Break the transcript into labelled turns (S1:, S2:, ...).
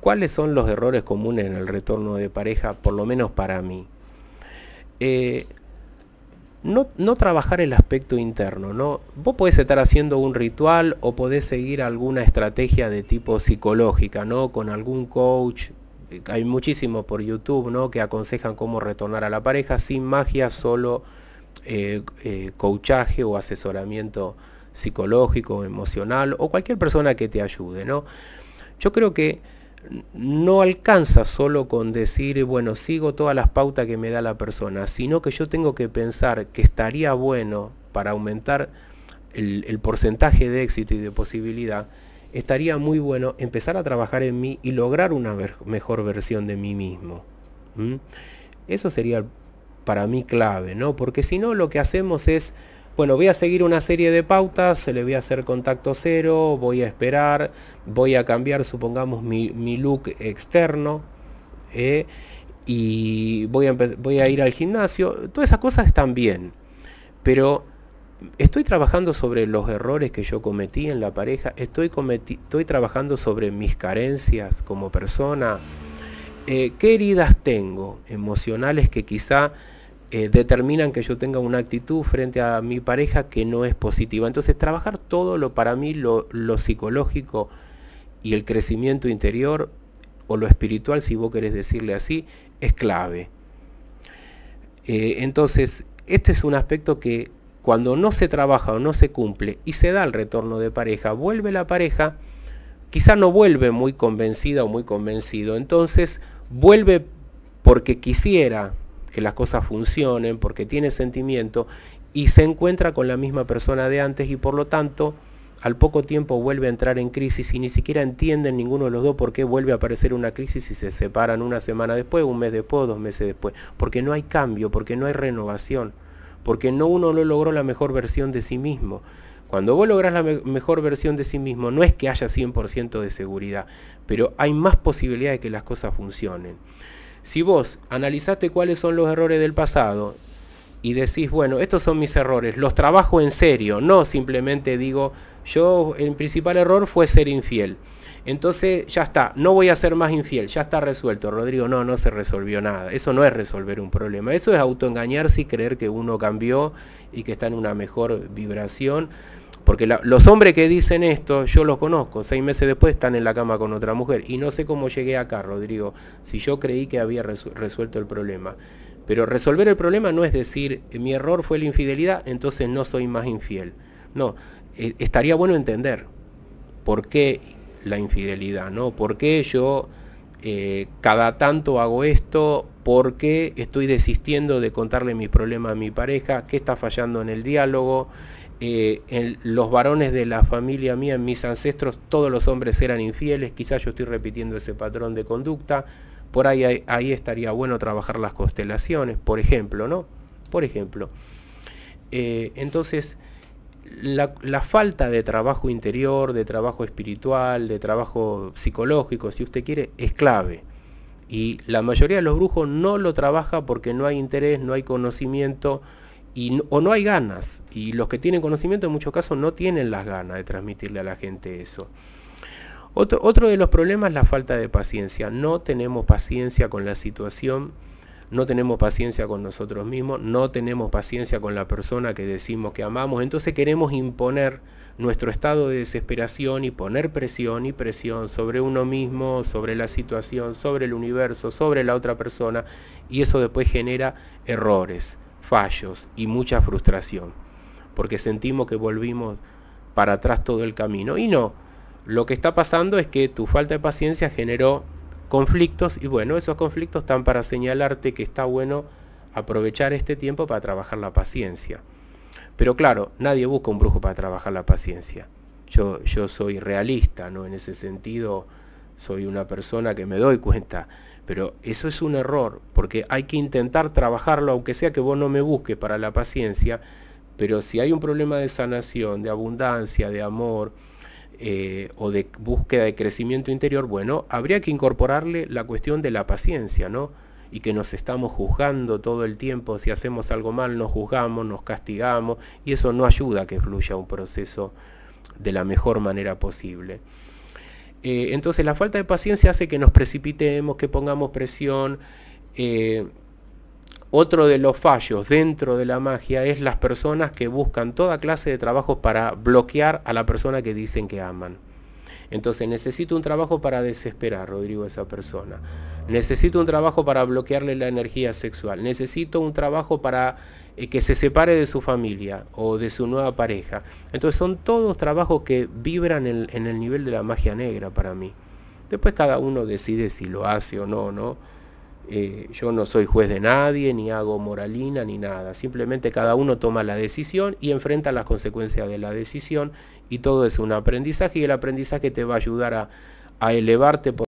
S1: ¿Cuáles son los errores comunes en el retorno de pareja, por lo menos para mí? Eh, no, trabajar el aspecto interno, ¿no? Vos podés estar haciendo un ritual o podés seguir alguna estrategia de tipo psicológica, ¿no? Con algún coach, hay muchísimos por YouTube, ¿no? Que aconsejan cómo retornar a la pareja sin magia, solo eh, eh, coachaje o asesoramiento psicológico, emocional o cualquier persona que te ayude, ¿no? Yo creo que no alcanza solo con decir, bueno, sigo todas las pautas que me da la persona, sino que yo tengo que pensar que estaría bueno para aumentar el, porcentaje de éxito y de posibilidad, estaría muy bueno empezar a trabajar en mí y lograr una mejor versión de mí mismo. Eso sería para mí clave, ¿no? Porque si no lo que hacemos es bueno, voy a seguir una serie de pautas, se le voy a hacer contacto cero, voy a esperar, voy a cambiar, supongamos, mi, look externo. Eh, y voy a, ir al gimnasio. Todas esas cosas están bien. Pero estoy trabajando sobre los errores que yo cometí en la pareja. Estoy, trabajando sobre mis carencias como persona. Eh, ¿Qué heridas tengo emocionales que quizá eh, determinan que yo tenga una actitud frente a mi pareja que no es positiva. Entonces trabajar todo lo para mí, lo, psicológico y el crecimiento interior o lo espiritual, si vos querés decirle así, es clave. Eh, entonces, este es un aspecto que cuando no se trabaja o no se cumple y se da el retorno de pareja, vuelve la pareja, quizá no vuelve muy convencida o muy convencido, entonces vuelve porque quisiera que las cosas funcionen, porque tiene sentimiento y se encuentra con la misma persona de antes y por lo tanto al poco tiempo vuelve a entrar en crisis y ni siquiera entienden ninguno de los dos por qué vuelve a aparecer una crisis y se separan una semana después, un mes después, dos meses después, porque no hay cambio, porque no hay renovación, porque no uno no logró la mejor versión de sí mismo. Cuando vos lográs la mejor versión de sí mismo, no es que haya 100% de seguridad, pero hay más posibilidad de que las cosas funcionen. Si vos analizaste cuáles son los errores del pasado y decís, bueno, estos son mis errores, los trabajo en serio, no simplemente digo, yo, el principal error fue ser infiel. Entonces, ya está, no voy a ser más infiel, ya está resuelto, Rodrigo, no, no se resolvió nada. Eso no es resolver un problema, eso es autoengañarse y creer que uno cambió y que está en una mejor vibración. Porque los hombres que dicen esto, yo los conozco, seis meses después están en la cama con otra mujer. Y no sé cómo llegué acá, Rodrigo, si yo creí que había resuelto el problema. Pero resolver el problema no es decir, mi error fue la infidelidad, entonces no soy más infiel. No, e, estaría bueno entender por qué la infidelidad, ¿no? ¿Por qué yo eh, cada tanto hago esto? ¿Por qué estoy desistiendo de contarle mis problemas a mi pareja? ¿Qué está fallando en el diálogo? Eh, en los varones de la familia mía, en mis ancestros, todos los hombres eran infieles, quizás yo estoy repitiendo ese patrón de conducta, por ahí, ahí estaría bueno trabajar las constelaciones, por ejemplo, ¿no? Por ejemplo. Eh, entonces, la, falta de trabajo interior, de trabajo espiritual, de trabajo psicológico, si usted quiere, es clave. Y la mayoría de los brujos no lo trabaja porque no hay interés, no hay conocimiento, o no hay ganas. Y los que tienen conocimiento en muchos casos no tienen las ganas de transmitirle a la gente eso. Otro, otro de los problemas es la falta de paciencia. No tenemos paciencia con la situación, no tenemos paciencia con nosotros mismos, no tenemos paciencia con la persona que decimos que amamos. Entonces queremos imponer nuestro estado de desesperación y poner presión y presión sobre uno mismo, sobre la situación, sobre el universo, sobre la otra persona. Y eso después genera errores fallos y mucha frustración, porque sentimos que volvimos para atrás todo el camino. Y no, lo que está pasando es que tu falta de paciencia generó conflictos y bueno, esos conflictos están para señalarte que está bueno aprovechar este tiempo para trabajar la paciencia. Pero claro, nadie busca un brujo para trabajar la paciencia. Yo, yo soy realista, ¿no? En ese sentido, soy una persona que me doy cuenta, pero eso es un error, porque hay que intentar trabajarlo, aunque sea que vos no me busques para la paciencia, pero si hay un problema de sanación, de abundancia, de amor, eh, o de búsqueda de crecimiento interior, bueno, habría que incorporarle la cuestión de la paciencia, ¿no? Y que nos estamos juzgando todo el tiempo, si hacemos algo mal nos juzgamos, nos castigamos, y eso no ayuda a que fluya un proceso de la mejor manera posible. Eh, entonces la falta de paciencia hace que nos precipitemos, que pongamos presión. Eh, otro de los fallos dentro de la magia es las personas que buscan toda clase de trabajos para bloquear a la persona que dicen que aman. Entonces necesito un trabajo para desesperar, Rodrigo, a esa persona. Necesito un trabajo para bloquearle la energía sexual. Necesito un trabajo para eh, que se separe de su familia o de su nueva pareja. Entonces son todos trabajos que vibran en, en el nivel de la magia negra para mí. Después cada uno decide si lo hace o no, ¿no? Eh, yo no soy juez de nadie, ni hago moralina, ni nada. Simplemente cada uno toma la decisión y enfrenta las consecuencias de la decisión y todo es un aprendizaje y el aprendizaje te va a ayudar a, a elevarte. Por